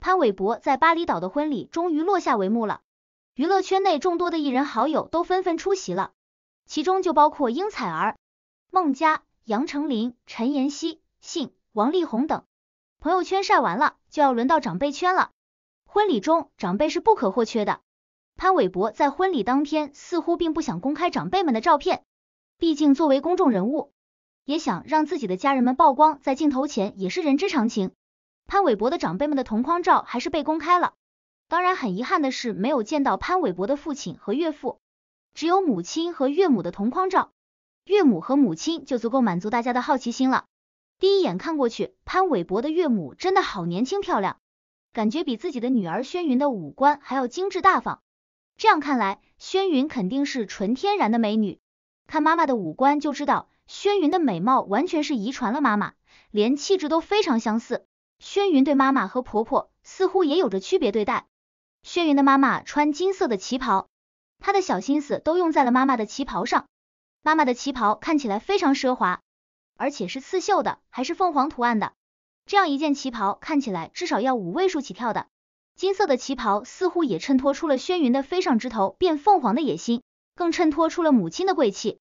潘玮柏在巴厘岛的婚礼终于落下帷幕了，娱乐圈内众多的艺人好友都纷纷出席了，其中就包括应采儿、孟佳、杨丞琳、陈妍希、信、王力宏等。朋友圈晒完了，就要轮到长辈圈了。婚礼中长辈是不可或缺的，潘玮柏在婚礼当天似乎并不想公开长辈们的照片，毕竟作为公众人物，也想让自己的家人们曝光在镜头前也是人之常情。潘玮柏的长辈们的同框照还是被公开了，当然很遗憾的是没有见到潘玮柏的父亲和岳父，只有母亲和岳母的同框照，岳母和母亲就足够满足大家的好奇心了。第一眼看过去，潘玮柏的岳母真的好年轻漂亮，感觉比自己的女儿轩云的五官还要精致大方。这样看来，轩云肯定是纯天然的美女，看妈妈的五官就知道，轩云的美貌完全是遗传了妈妈，连气质都非常相似。轩云对妈妈和婆婆似乎也有着区别对待。轩云的妈妈穿金色的旗袍，她的小心思都用在了妈妈的旗袍上。妈妈的旗袍看起来非常奢华，而且是刺绣的，还是凤凰图案的。这样一件旗袍看起来至少要五位数起跳的。金色的旗袍似乎也衬托出了轩云的飞上枝头变凤凰的野心，更衬托出了母亲的贵气。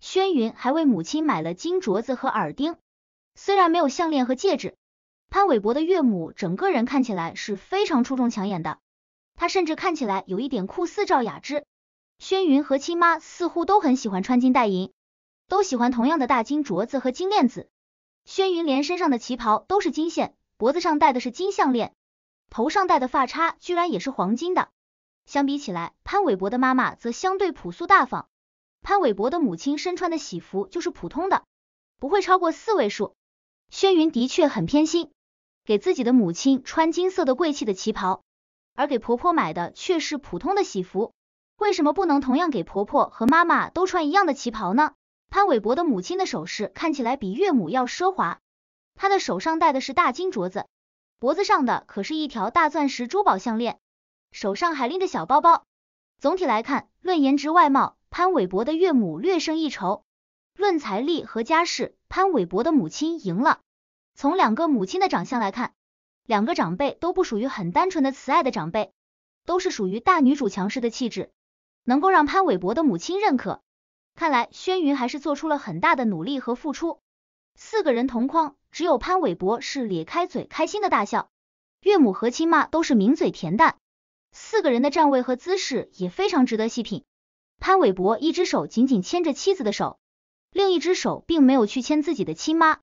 轩云还为母亲买了金镯子和耳钉，虽然没有项链和戒指。潘玮柏的岳母整个人看起来是非常出众抢眼的，她甚至看起来有一点酷似赵雅芝。轩云和亲妈似乎都很喜欢穿金戴银，都喜欢同样的大金镯子和金链子。轩云连身上的旗袍都是金线，脖子上戴的是金项链，头上戴的发钗居然也是黄金的。相比起来，潘玮柏的妈妈则相对朴素大方。潘玮柏的母亲身穿的喜服就是普通的，不会超过四位数。轩云的确很偏心，给自己的母亲穿金色的贵气的旗袍，而给婆婆买的却是普通的喜服。为什么不能同样给婆婆和妈妈都穿一样的旗袍呢？潘玮柏的母亲的首饰看起来比岳母要奢华，她的手上戴的是大金镯子，脖子上的可是一条大钻石珠宝项链，手上还拎着小包包。总体来看，论颜值外貌，潘玮柏的岳母略胜一筹。论财力和家世，潘玮柏的母亲赢了。从两个母亲的长相来看，两个长辈都不属于很单纯的慈爱的长辈，都是属于大女主强势的气质，能够让潘玮柏的母亲认可。看来轩云还是做出了很大的努力和付出。四个人同框，只有潘玮柏是咧开嘴开心的大笑，岳母和亲妈都是抿嘴恬淡。四个人的站位和姿势也非常值得细品。潘玮柏一只手紧紧牵着妻子的手。另一只手并没有去牵自己的亲妈，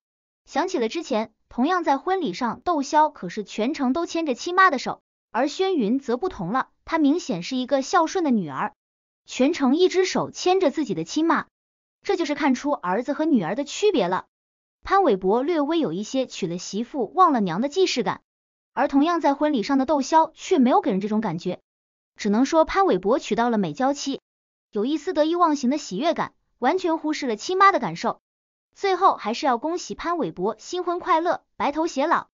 想起了之前同样在婚礼上，窦骁可是全程都牵着亲妈的手，而轩云则不同了，她明显是一个孝顺的女儿，全程一只手牵着自己的亲妈，这就是看出儿子和女儿的区别了。潘玮柏略微有一些娶了媳妇忘了娘的既视感，而同样在婚礼上的窦骁却没有给人这种感觉，只能说潘玮柏娶到了美娇妻，有一丝得意忘形的喜悦感。完全忽视了亲妈的感受，最后还是要恭喜潘玮柏新婚快乐，白头偕老。